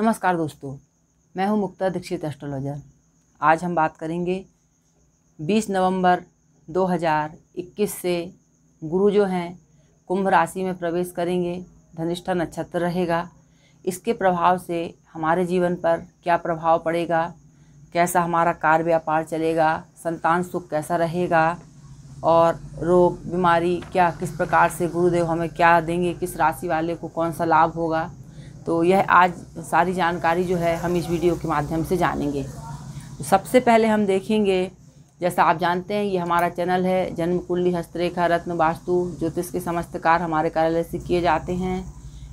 नमस्कार दोस्तों मैं हूं मुक्ता दीक्षित एस्ट्रोलॉजर आज हम बात करेंगे 20 नवंबर 2021 से गुरु जो हैं कुंभ राशि में प्रवेश करेंगे धनिष्ठा नक्षत्र रहेगा इसके प्रभाव से हमारे जीवन पर क्या प्रभाव पड़ेगा कैसा हमारा कार्य व्यापार चलेगा संतान सुख कैसा रहेगा और रोग बीमारी क्या किस प्रकार से गुरुदेव हमें क्या देंगे किस राशि वाले को कौन सा लाभ होगा तो यह आज सारी जानकारी जो है हम इस वीडियो के माध्यम से जानेंगे तो सबसे पहले हम देखेंगे जैसा आप जानते हैं ये हमारा चैनल है जन्म कुंडली हस्तरेखा रत्न वास्तु ज्योतिष के समस्तकार हमारे कार्यालय से किए जाते हैं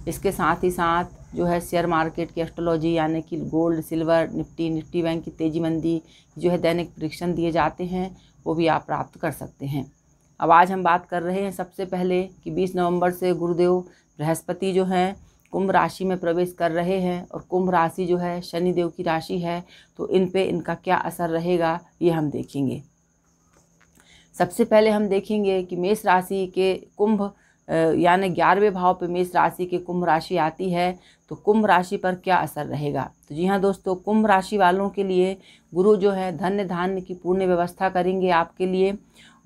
इसके साथ ही साथ जो है शेयर मार्केट की एस्ट्रोलॉजी यानी कि gold silver Nifty Nifty bank की तेजी मंदी जो है दैनिक परीक्षण दिए जाते हैं वो भी आप प्राप्त कर सकते हैं अब आज हम बात कर रहे हैं सबसे पहले कि 20 नवंबर से गुरुदेव बृहस्पति जो हैं कुंभ राशि में प्रवेश कर रहे हैं और कुंभ राशि जो है शनिदेव की राशि है तो इन पे इनका क्या असर रहेगा ये हम देखेंगे सबसे पहले हम देखेंगे कि मेष राशि के कुंभ यानी ग्यारहवें भाव पे मेष राशि के कुंभ राशि आती है तो कुंभ राशि पर क्या असर रहेगा तो जी हाँ दोस्तों कुंभ राशि वालों के लिए गुरु जो है धन्य धान्य की पूर्ण व्यवस्था करेंगे आपके लिए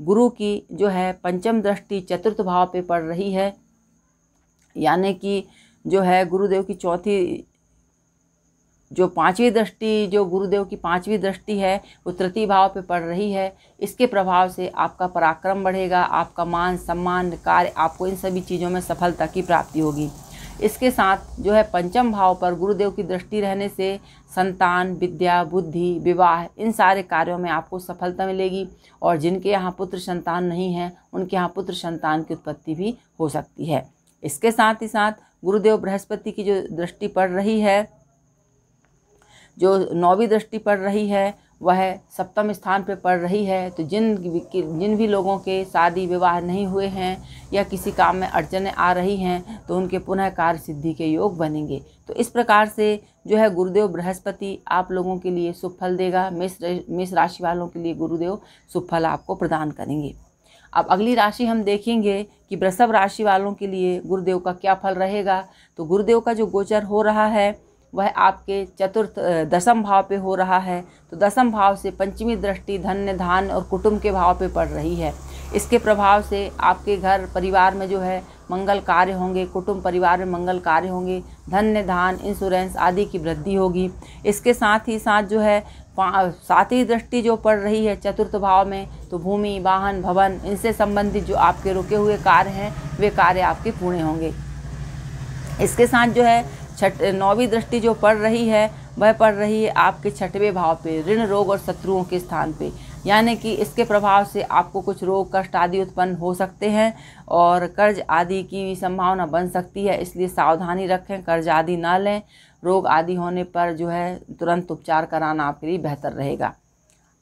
गुरु की जो है पंचम दृष्टि चतुर्थ भाव पे पड़ रही है यानी कि जो है गुरुदेव की चौथी जो पांचवी दृष्टि जो गुरुदेव की पांचवी दृष्टि है वो तृतीय भाव पे पड़ रही है इसके प्रभाव से आपका पराक्रम बढ़ेगा आपका मान सम्मान कार्य आपको इन सभी चीज़ों में सफलता की प्राप्ति होगी इसके साथ जो है पंचम भाव पर गुरुदेव की दृष्टि रहने से संतान विद्या बुद्धि विवाह इन सारे कार्यों में आपको सफलता मिलेगी और जिनके यहाँ पुत्र संतान नहीं है उनके यहाँ पुत्र संतान की उत्पत्ति भी हो सकती है इसके साथ ही साथ गुरुदेव बृहस्पति की जो दृष्टि पड़ रही है जो नौवीं दृष्टि पड़ रही है वह सप्तम स्थान पर पड़ रही है तो जिन जिन भी लोगों के शादी विवाह नहीं हुए हैं या किसी काम में अड़चने आ रही हैं तो उनके पुनः कार्य सिद्धि के योग बनेंगे तो इस प्रकार से जो है गुरुदेव बृहस्पति आप लोगों के लिए सुफल देगा मेष मेष राशि वालों के लिए गुरुदेव सुफल आपको प्रदान करेंगे अब अगली राशि हम देखेंगे कि वृषभ राशि वालों के लिए गुरुदेव का क्या फल रहेगा तो गुरुदेव का जो गोचर हो रहा है वह आपके चतुर्थ दसम भाव पे हो रहा है तो दसम भाव से पंचमी दृष्टि धन्य धान और कुटुंब के भाव पे पड़ रही है इसके प्रभाव से आपके घर परिवार में जो है मंगल कार्य होंगे कुटुंब परिवार में मंगल कार्य होंगे धन्य धान इंश्योरेंस आदि की वृद्धि होगी इसके साथ ही साथ जो है साथ ही दृष्टि जो पड़ रही है चतुर्थ भाव में तो भूमि वाहन भवन इनसे संबंधित जो आपके रुके हुए कार्य हैं वे कार्य आपके पूर्ण होंगे इसके साथ जो है छठ नौवीं दृष्टि जो पड़ रही है वह पड़ रही है आपके छठवें भाव पे ऋण रोग और शत्रुओं के स्थान पे यानी कि इसके प्रभाव से आपको कुछ रोग कष्ट आदि उत्पन्न हो सकते हैं और कर्ज आदि की भी संभावना बन सकती है इसलिए सावधानी रखें कर्ज आदि ना लें रोग आदि होने पर जो है तुरंत उपचार कराना आपके लिए बेहतर रहेगा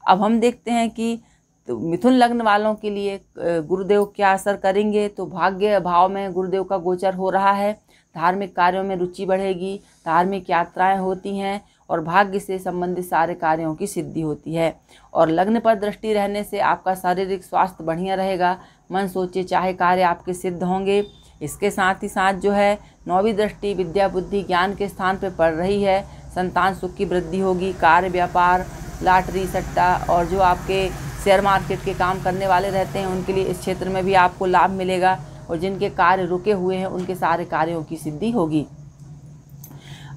अब हम देखते हैं कि तो मिथुन लग्न वालों के लिए गुरुदेव क्या असर करेंगे तो भाग्य भाव में गुरुदेव का गोचर हो रहा है धार्मिक कार्यों में रुचि बढ़ेगी धार्मिक यात्राएं होती हैं और भाग्य से संबंधित सारे कार्यों की सिद्धि होती है और लग्न पर दृष्टि रहने से आपका शारीरिक स्वास्थ्य बढ़िया रहेगा मन सोचे चाहे कार्य आपके सिद्ध होंगे इसके साथ ही साथ जो है नौवीं दृष्टि विद्या बुद्धि ज्ञान के स्थान पर पड़ रही है संतान सुख की वृद्धि होगी कार्य व्यापार लाटरी सट्टा और जो आपके शेयर मार्केट के काम करने वाले रहते हैं उनके लिए इस क्षेत्र में भी आपको लाभ मिलेगा और जिनके कार्य रुके हुए हैं उनके सारे कार्यों की सिद्धि होगी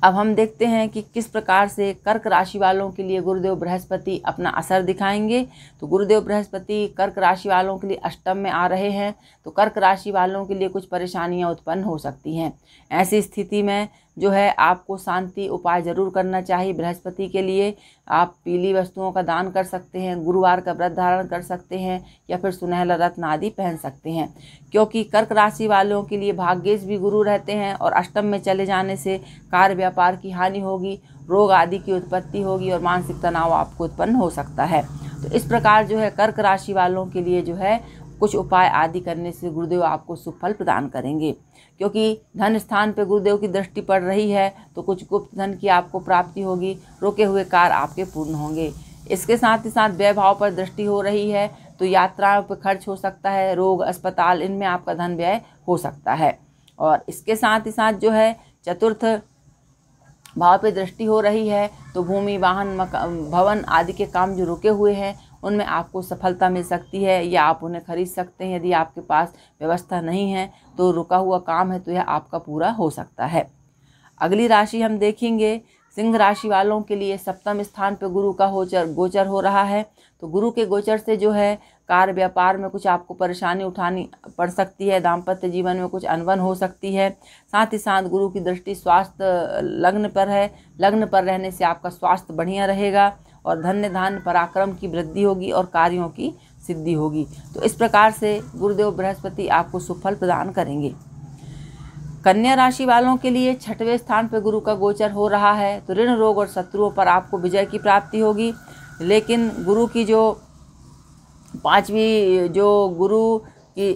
अब हम देखते हैं कि किस प्रकार से कर्क राशि वालों के लिए गुरुदेव बृहस्पति अपना असर दिखाएंगे तो गुरुदेव बृहस्पति कर्क राशि वालों के लिए अष्टम में आ रहे हैं तो कर्क राशि वालों के लिए कुछ परेशानियां उत्पन्न हो सकती हैं ऐसी स्थिति में जो है आपको शांति उपाय जरूर करना चाहिए बृहस्पति के लिए आप पीली वस्तुओं का दान कर सकते हैं गुरुवार का व्रत धारण कर सकते हैं या फिर सुनहला रत्न आदि पहन सकते हैं क्योंकि कर्क राशि वालों के लिए भाग्येश भी गुरु रहते हैं और अष्टम में चले जाने से कार्य व्यापार की हानि होगी रोग आदि की उत्पत्ति होगी और मानसिक तनाव आपको उत्पन्न हो सकता है तो इस प्रकार जो है कर्क राशि वालों के लिए जो है कुछ उपाय आदि करने से गुरुदेव आपको सुफल प्रदान करेंगे क्योंकि धन स्थान पर गुरुदेव की दृष्टि पड़ रही है तो कुछ गुप्त धन की आपको प्राप्ति होगी रोके हुए कार्य आपके पूर्ण होंगे इसके साथ ही साथ व्यय भाव पर दृष्टि हो रही है तो यात्राओं पर खर्च हो सकता है रोग अस्पताल इनमें आपका धन व्यय हो सकता है और इसके साथ ही साथ जो है चतुर्थ भाव पर दृष्टि हो रही है तो भूमि वाहन मक भवन आदि के काम जो रुके हुए हैं उनमें आपको सफलता मिल सकती है या आप उन्हें खरीद सकते हैं यदि आपके पास व्यवस्था नहीं है तो रुका हुआ काम है तो यह आपका पूरा हो सकता है अगली राशि हम देखेंगे सिंह राशि वालों के लिए सप्तम स्थान पर गुरु का होचर गोचर हो रहा है तो गुरु के गोचर से जो है कार्य व्यापार में कुछ आपको परेशानी उठानी पड़ सकती है दाम्पत्य जीवन में कुछ अनबन हो सकती है साथ ही साथ गुरु की दृष्टि स्वास्थ्य लग्न पर है लग्न पर रहने से आपका स्वास्थ्य बढ़िया रहेगा और धन्य धान पराक्रम की वृद्धि होगी और कार्यों की सिद्धि होगी तो इस प्रकार से गुरुदेव बृहस्पति आपको सुफल प्रदान करेंगे कन्या राशि वालों के लिए छठवें स्थान पर गुरु का गोचर हो रहा है तो ऋण रोग और शत्रुओं पर आपको विजय की प्राप्ति होगी लेकिन गुरु की जो पांचवी जो गुरु की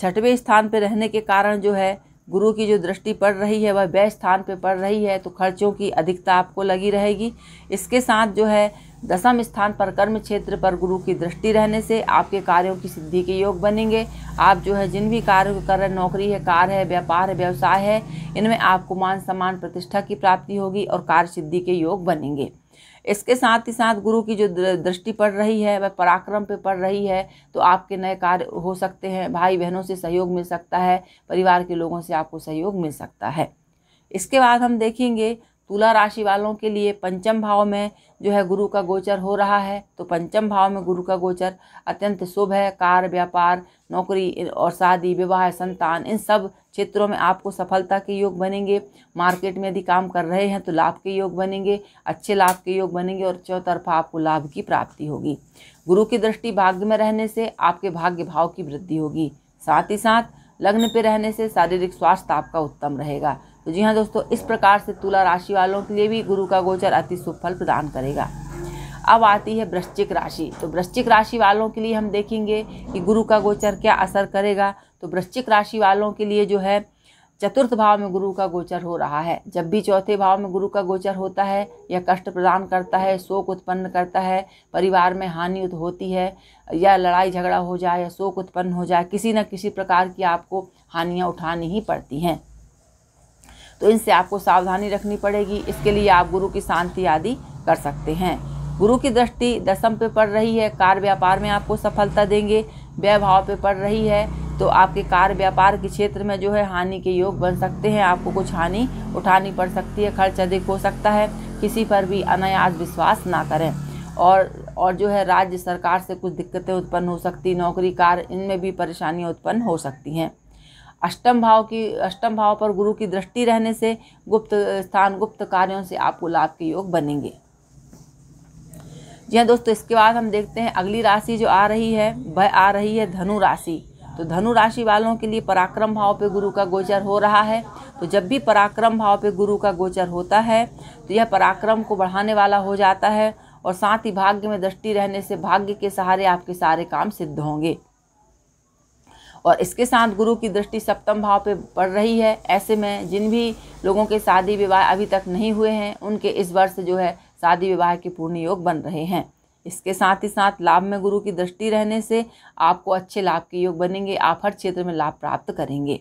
छठवें स्थान पर रहने के कारण जो है गुरु की जो दृष्टि पड़ रही है वह व्यय स्थान पर पड़ रही है तो खर्चों की अधिकता आपको लगी रहेगी इसके साथ जो है दसम स्थान पर कर्म क्षेत्र पर गुरु की दृष्टि रहने से आपके कार्यों की सिद्धि के योग बनेंगे आप जो है जिन भी कार्यों के कर रहे नौकरी है कार है व्यापार है व्यवसाय है इनमें आपको मान सम्मान प्रतिष्ठा की प्राप्ति होगी और कार्य सिद्धि के योग बनेंगे इसके साथ ही साथ गुरु की जो दृष्टि पड़ रही है वह पराक्रम पे पड़ रही है तो आपके नए कार्य हो सकते हैं भाई बहनों से सहयोग मिल सकता है परिवार के लोगों से आपको सहयोग मिल सकता है इसके बाद हम देखेंगे तुला राशि वालों के लिए पंचम भाव में जो है गुरु का गोचर हो रहा है तो पंचम भाव में गुरु का गोचर अत्यंत शुभ है कार व्यापार नौकरी और शादी विवाह संतान इन सब क्षेत्रों में आपको सफलता के योग बनेंगे मार्केट में यदि काम कर रहे हैं तो लाभ के योग बनेंगे अच्छे लाभ के योग बनेंगे और चौतरफा आपको लाभ की प्राप्ति होगी गुरु की दृष्टि भाग्य में रहने से आपके भाग्य भाव की वृद्धि होगी साथ ही साथ लग्न पे रहने से शारीरिक स्वास्थ्य आपका उत्तम रहेगा तो जी हाँ दोस्तों इस प्रकार से तुला राशि वालों के लिए भी गुरु का गोचर अति शुभ फल प्रदान करेगा अब आती है वृश्चिक राशि तो वृश्चिक राशि वालों के लिए हम देखेंगे कि गुरु का गोचर क्या असर करेगा तो वृश्चिक राशि वालों के लिए जो है चतुर्थ भाव में गुरु का गोचर हो रहा है जब भी चौथे भाव में गुरु का गोचर होता है या कष्ट प्रदान करता है शोक उत्पन्न करता है परिवार में हानि होती है या लड़ाई झगड़ा हो जाए या शोक उत्पन्न हो जाए किसी न किसी प्रकार की आपको हानियाँ उठानी ही पड़ती हैं तो इनसे आपको सावधानी रखनी पड़ेगी इसके लिए आप गुरु की शांति आदि कर सकते हैं गुरु की दृष्टि दसम पे पड़ रही है कार व्यापार में आपको सफलता देंगे व्यय भाव पे पड़ रही है तो आपके कार व्यापार के क्षेत्र में जो है हानि के योग बन सकते हैं आपको कुछ हानि उठानी पड़ सकती है खर्च अधिक हो सकता है किसी पर भी अनायास विश्वास ना करें और और जो है राज्य सरकार से कुछ दिक्कतें उत्पन्न हो सकती नौकरी कार इनमें भी परेशानियाँ उत्पन्न हो सकती हैं अष्टम भाव की अष्टम भाव पर गुरु की दृष्टि रहने से गुप्त स्थान गुप्त कार्यों से आपको लाभ के योग बनेंगे जी हाँ दोस्तों इसके बाद हम देखते हैं अगली राशि जो आ रही है वह आ रही है धनु राशि तो धनु राशि वालों के लिए पराक्रम भाव पे गुरु का गोचर हो रहा है तो जब भी पराक्रम भाव पे गुरु का गोचर होता है तो यह पराक्रम को बढ़ाने वाला हो जाता है और साथ ही भाग्य में दृष्टि रहने से भाग्य के सहारे आपके सारे काम सिद्ध होंगे और इसके साथ गुरु की दृष्टि सप्तम भाव पे पड़ रही है ऐसे में जिन भी लोगों के शादी विवाह अभी तक नहीं हुए हैं उनके इस वर्ष जो है शादी विवाह के पूर्ण योग बन रहे हैं इसके साथ ही साथ लाभ में गुरु की दृष्टि रहने से आपको अच्छे लाभ के योग बनेंगे आप हर क्षेत्र में लाभ प्राप्त करेंगे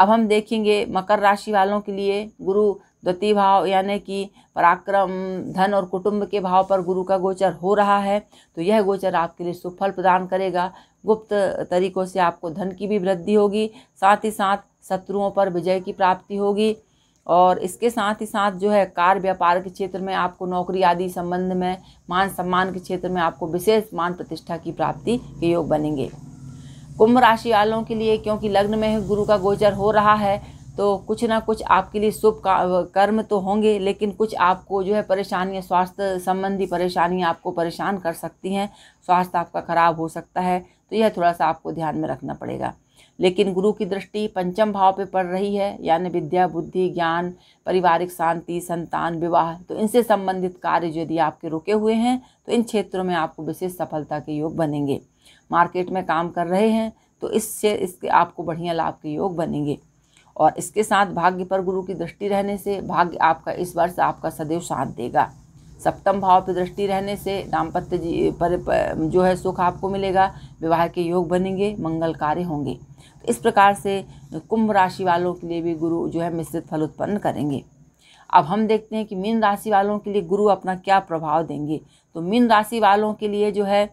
अब हम देखेंगे मकर राशि वालों के लिए गुरु द्वितीय भाव यानी कि पराक्रम धन और कुटुंब के भाव पर गुरु का गोचर हो रहा है तो यह गोचर आपके लिए सुफल प्रदान करेगा गुप्त तरीकों से आपको धन की भी वृद्धि होगी साथ ही साथ शत्रुओं पर विजय की प्राप्ति होगी और इसके साथ ही साथ जो है कार्य व्यापार के क्षेत्र में आपको नौकरी आदि संबंध में मान सम्मान के क्षेत्र में आपको विशेष मान प्रतिष्ठा की प्राप्ति के योग बनेंगे कुंभ राशि वालों के लिए क्योंकि लग्न में गुरु का गोचर हो रहा है तो कुछ ना कुछ आपके लिए शुभ कर्म तो होंगे लेकिन कुछ आपको जो है परेशानियाँ स्वास्थ्य संबंधी परेशानियाँ आपको परेशान कर सकती हैं स्वास्थ्य आपका खराब हो सकता है तो यह थोड़ा सा आपको ध्यान में रखना पड़ेगा लेकिन गुरु की दृष्टि पंचम भाव पे पड़ रही है यानी विद्या बुद्धि ज्ञान पारिवारिक शांति संतान विवाह तो इनसे संबंधित कार्य यदि आपके रुके हुए हैं तो इन क्षेत्रों में आपको विशेष सफलता के योग बनेंगे मार्केट में काम कर रहे हैं तो इससे इसके आपको बढ़िया लाभ के योग बनेंगे और इसके साथ भाग्य पर गुरु की दृष्टि रहने से भाग्य आपका इस वर्ष आपका सदैव साथ देगा सप्तम भाव पर दृष्टि रहने से दाम्पत्य जी पर, पर जो है सुख आपको मिलेगा विवाह के योग बनेंगे मंगल कार्य होंगे तो इस प्रकार से कुंभ राशि वालों के लिए भी गुरु जो है मिश्रित फल उत्पन्न करेंगे अब हम देखते हैं कि मीन राशि वालों के लिए गुरु अपना क्या प्रभाव देंगे तो मीन राशि वालों के लिए जो है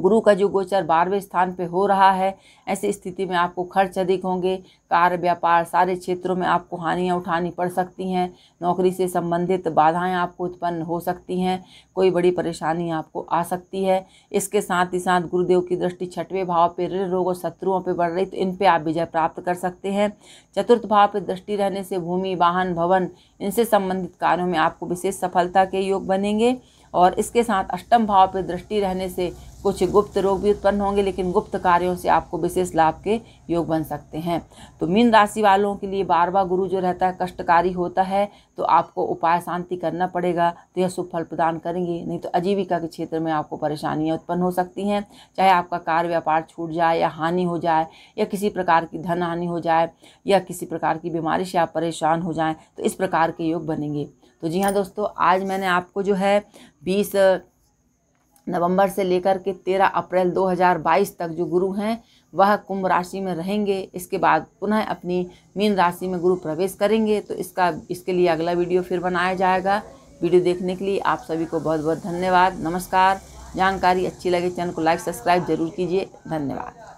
गुरु का जो गोचर बारहवें स्थान पे हो रहा है ऐसी स्थिति में आपको खर्च अधिक होंगे कार्य व्यापार सारे क्षेत्रों में आपको हानियाँ उठानी पड़ सकती हैं नौकरी से संबंधित बाधाएं आपको उत्पन्न हो सकती हैं कोई बड़ी परेशानी आपको आ सकती है इसके साथ ही साथ गुरुदेव की दृष्टि छठवें भाव पर ऋण रोग और शत्रुओं पर बढ़ रही तो इन पर आप विजय प्राप्त कर सकते हैं चतुर्थ भाव पर दृष्टि रहने से भूमि वाहन भवन इनसे संबंधित कार्यों में आपको विशेष सफलता के योग बनेंगे और इसके साथ अष्टम भाव पर दृष्टि रहने से कुछ गुप्त रोग भी उत्पन्न होंगे लेकिन गुप्त कार्यों से आपको विशेष लाभ के योग बन सकते हैं तो मीन राशि वालों के लिए बार बार गुरु जो रहता है कष्टकारी होता है तो आपको उपाय शांति करना पड़ेगा तो यह शुभ फल प्रदान करेंगे नहीं तो आजीविका के क्षेत्र में आपको परेशानियाँ उत्पन्न हो सकती हैं चाहे आपका कार्य व्यापार छूट जाए या हानि हो जाए या किसी प्रकार की धन हानि हो जाए या किसी प्रकार की बीमारी से आप परेशान हो जाएँ तो इस प्रकार के योग बनेंगे तो जी हाँ दोस्तों आज मैंने आपको जो है बीस नवंबर से लेकर के 13 अप्रैल 2022 तक जो गुरु हैं वह कुंभ राशि में रहेंगे इसके बाद पुनः अपनी मीन राशि में गुरु प्रवेश करेंगे तो इसका इसके लिए अगला वीडियो फिर बनाया जाएगा वीडियो देखने के लिए आप सभी को बहुत बहुत धन्यवाद नमस्कार जानकारी अच्छी लगे चैनल को लाइक सब्सक्राइब जरूर कीजिए धन्यवाद